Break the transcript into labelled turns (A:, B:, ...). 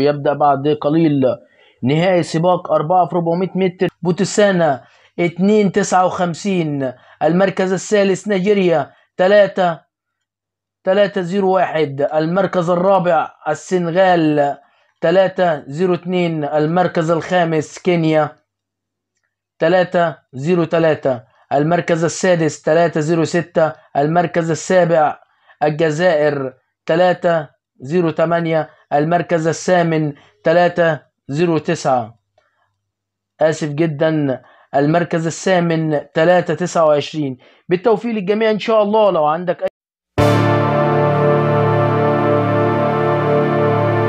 A: يبدأ بعد قليل نهائي سباق 4 في 400 متر بوتسانا 59 المركز الثالث نيجيريا 3 1 المركز الرابع السنغال 2 المركز الخامس كينيا 3 المركز السادس 6 المركز السابع الجزائر 3 08 المركز الثامن 309 آسف جدا المركز الثامن 329 بالتوفيق للجميع إن شاء الله لو عندك أي